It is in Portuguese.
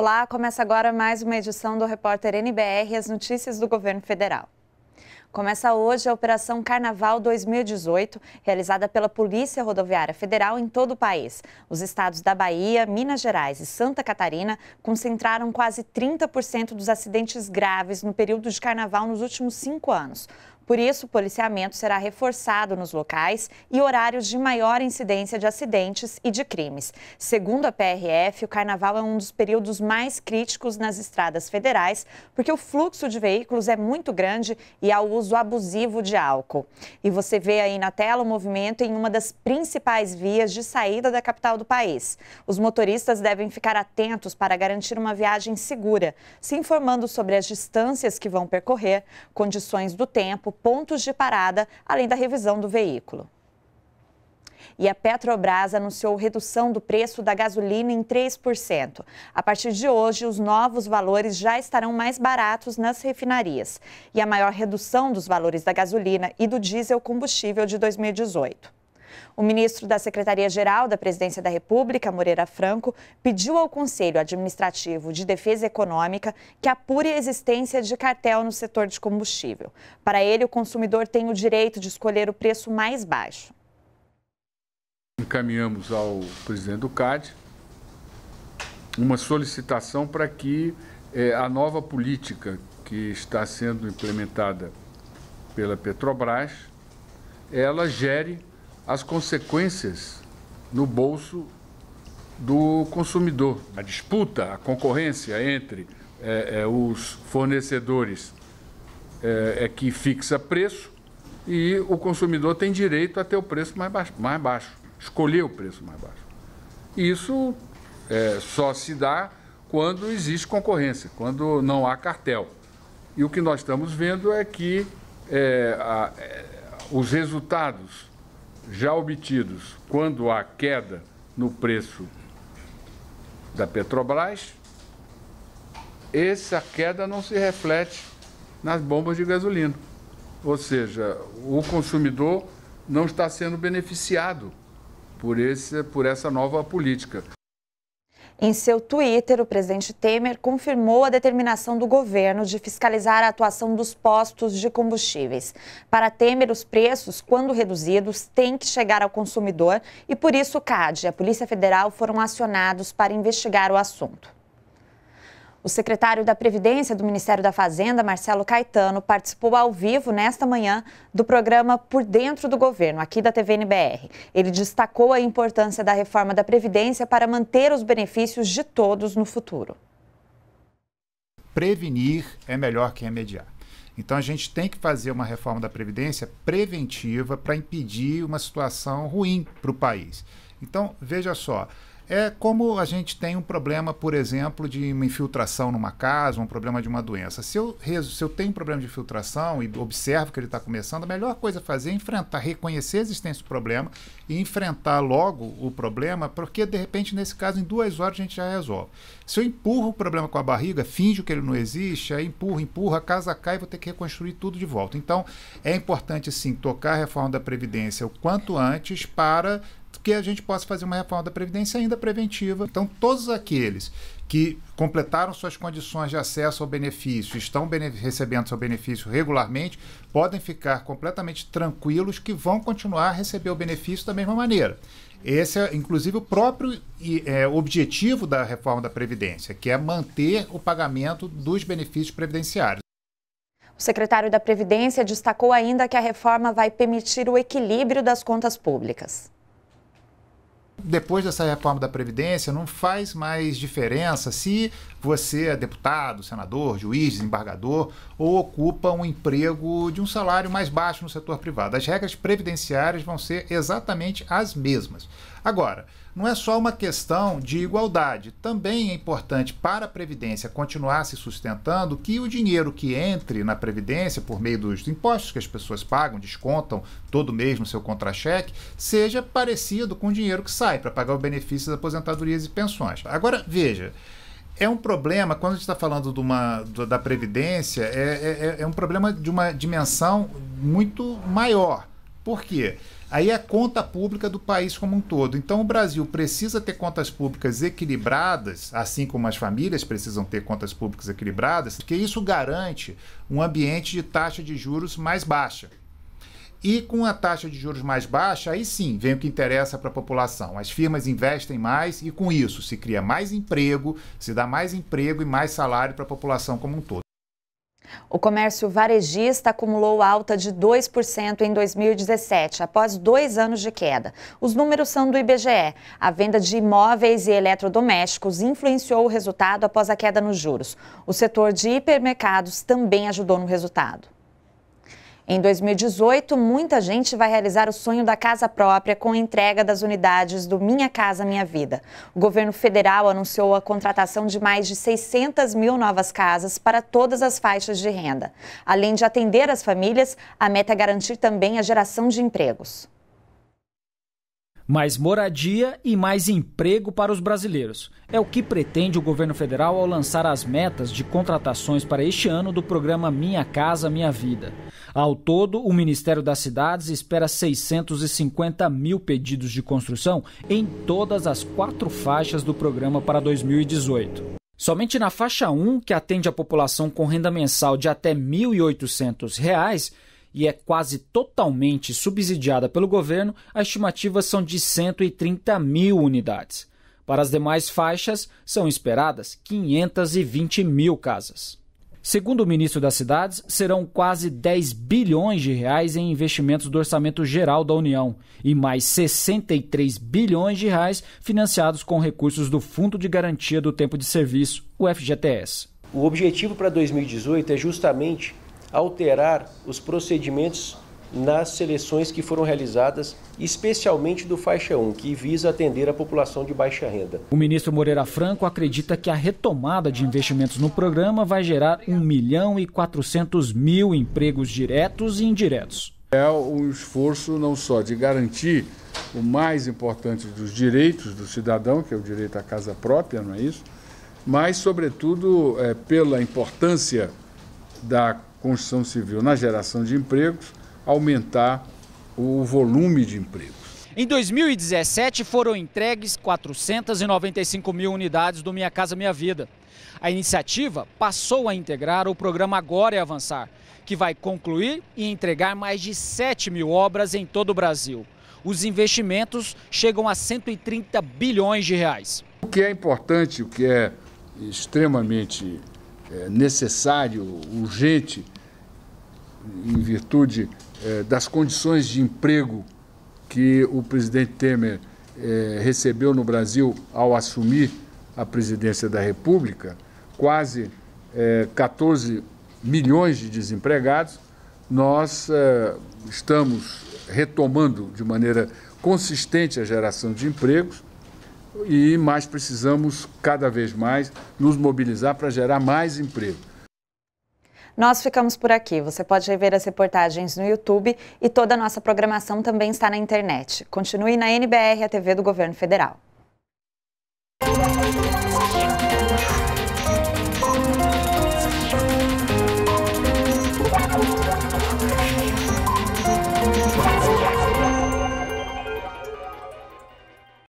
Olá, começa agora mais uma edição do Repórter NBR as notícias do governo federal. Começa hoje a Operação Carnaval 2018, realizada pela Polícia Rodoviária Federal em todo o país. Os estados da Bahia, Minas Gerais e Santa Catarina concentraram quase 30% dos acidentes graves no período de carnaval nos últimos cinco anos. Por isso, o policiamento será reforçado nos locais e horários de maior incidência de acidentes e de crimes. Segundo a PRF, o carnaval é um dos períodos mais críticos nas estradas federais, porque o fluxo de veículos é muito grande e há o uso abusivo de álcool. E você vê aí na tela o movimento em uma das principais vias de saída da capital do país. Os motoristas devem ficar atentos para garantir uma viagem segura, se informando sobre as distâncias que vão percorrer, condições do tempo, pontos de parada, além da revisão do veículo. E a Petrobras anunciou redução do preço da gasolina em 3%. A partir de hoje, os novos valores já estarão mais baratos nas refinarias. E a maior redução dos valores da gasolina e do diesel combustível de 2018. O ministro da Secretaria-Geral da Presidência da República, Moreira Franco, pediu ao Conselho Administrativo de Defesa Econômica que apure a existência de cartel no setor de combustível. Para ele, o consumidor tem o direito de escolher o preço mais baixo. Encaminhamos ao presidente do CAD uma solicitação para que é, a nova política que está sendo implementada pela Petrobras, ela gere as consequências no bolso do consumidor. A disputa, a concorrência entre é, é, os fornecedores é, é, que fixa preço e o consumidor tem direito a ter o preço mais baixo, mais baixo escolher o preço mais baixo. isso é, só se dá quando existe concorrência, quando não há cartel. E o que nós estamos vendo é que é, a, é, os resultados já obtidos quando há queda no preço da Petrobras, essa queda não se reflete nas bombas de gasolina. Ou seja, o consumidor não está sendo beneficiado por, esse, por essa nova política. Em seu Twitter, o presidente Temer confirmou a determinação do governo de fiscalizar a atuação dos postos de combustíveis. Para Temer, os preços, quando reduzidos, têm que chegar ao consumidor e, por isso, o CAD e a Polícia Federal foram acionados para investigar o assunto. O secretário da Previdência do Ministério da Fazenda, Marcelo Caetano, participou ao vivo nesta manhã do programa Por Dentro do Governo, aqui da TVNBR. Ele destacou a importância da reforma da Previdência para manter os benefícios de todos no futuro. Prevenir é melhor que remediar. Então a gente tem que fazer uma reforma da Previdência preventiva para impedir uma situação ruim para o país. Então, veja só, é como a gente tem um problema, por exemplo, de uma infiltração numa casa, um problema de uma doença. Se eu, se eu tenho um problema de infiltração e observo que ele está começando, a melhor coisa a fazer é enfrentar, reconhecer a existência do problema e enfrentar logo o problema, porque de repente, nesse caso, em duas horas a gente já resolve. Se eu empurro o problema com a barriga, finjo que ele não existe, aí empurro, empurro, a casa cai e vou ter que reconstruir tudo de volta. Então, é importante sim tocar a reforma da Previdência o quanto antes para que a gente possa fazer uma reforma da Previdência ainda preventiva. Então, todos aqueles que completaram suas condições de acesso ao benefício, estão bene recebendo seu benefício regularmente, podem ficar completamente tranquilos que vão continuar a receber o benefício da mesma maneira. Esse é, inclusive, o próprio é, objetivo da reforma da Previdência, que é manter o pagamento dos benefícios previdenciários. O secretário da Previdência destacou ainda que a reforma vai permitir o equilíbrio das contas públicas depois dessa reforma da Previdência, não faz mais diferença se você é deputado, senador, juiz, desembargador ou ocupa um emprego de um salário mais baixo no setor privado. As regras previdenciárias vão ser exatamente as mesmas. Agora, não é só uma questão de igualdade. Também é importante para a Previdência continuar se sustentando que o dinheiro que entre na Previdência por meio dos impostos que as pessoas pagam, descontam todo mês no seu contra-cheque, seja parecido com o dinheiro que sai para pagar o benefício das aposentadorias e pensões. Agora, veja é um problema, quando a gente está falando de uma, da Previdência, é, é, é, um problema de uma dimensão muito maior. Por quê? Aí é a conta pública do país como um todo. Então o Brasil precisa ter contas públicas equilibradas, assim como as famílias precisam ter contas públicas equilibradas, porque isso garante um ambiente de taxa de juros mais baixa. E com a taxa de juros mais baixa, aí sim vem o que interessa para a população. As firmas investem mais e com isso se cria mais emprego, se dá mais emprego e mais salário para a população como um todo. O comércio varejista acumulou alta de 2% em 2017, após dois anos de queda. Os números são do IBGE. A venda de imóveis e eletrodomésticos influenciou o resultado após a queda nos juros. O setor de hipermercados também ajudou no resultado. Em 2018, muita gente vai realizar o sonho da casa própria com a entrega das unidades do Minha Casa Minha Vida. O governo federal anunciou a contratação de mais de 600 mil novas casas para todas as faixas de renda. Além de atender as famílias, a meta é garantir também a geração de empregos mais moradia e mais emprego para os brasileiros. É o que pretende o governo federal ao lançar as metas de contratações para este ano do programa Minha Casa Minha Vida. Ao todo, o Ministério das Cidades espera 650 mil pedidos de construção em todas as quatro faixas do programa para 2018. Somente na faixa 1, que atende a população com renda mensal de até R$ 1.800, e é quase totalmente subsidiada pelo governo, as estimativas são de 130 mil unidades. Para as demais faixas, são esperadas 520 mil casas. Segundo o ministro das Cidades, serão quase 10 bilhões de reais em investimentos do Orçamento Geral da União e mais 63 bilhões de reais financiados com recursos do Fundo de Garantia do Tempo de Serviço, o FGTS. O objetivo para 2018 é justamente alterar os procedimentos nas seleções que foram realizadas, especialmente do faixa 1, que visa atender a população de baixa renda. O ministro Moreira Franco acredita que a retomada de investimentos no programa vai gerar 1 milhão e 400 mil empregos diretos e indiretos. É um esforço não só de garantir o mais importante dos direitos do cidadão, que é o direito à casa própria, não é isso? Mas, sobretudo, é, pela importância da construção civil na geração de empregos, aumentar o volume de empregos. Em 2017, foram entregues 495 mil unidades do Minha Casa Minha Vida. A iniciativa passou a integrar o programa Agora é Avançar, que vai concluir e entregar mais de 7 mil obras em todo o Brasil. Os investimentos chegam a 130 bilhões de reais. O que é importante, o que é extremamente é, necessário, urgente, em virtude é, das condições de emprego que o presidente Temer é, recebeu no Brasil ao assumir a presidência da República, quase 14 é, milhões de desempregados, nós é, estamos retomando de maneira consistente a geração de empregos e mais precisamos cada vez mais nos mobilizar para gerar mais emprego. Nós ficamos por aqui. Você pode rever as reportagens no YouTube e toda a nossa programação também está na internet. Continue na NBR, a TV do Governo Federal.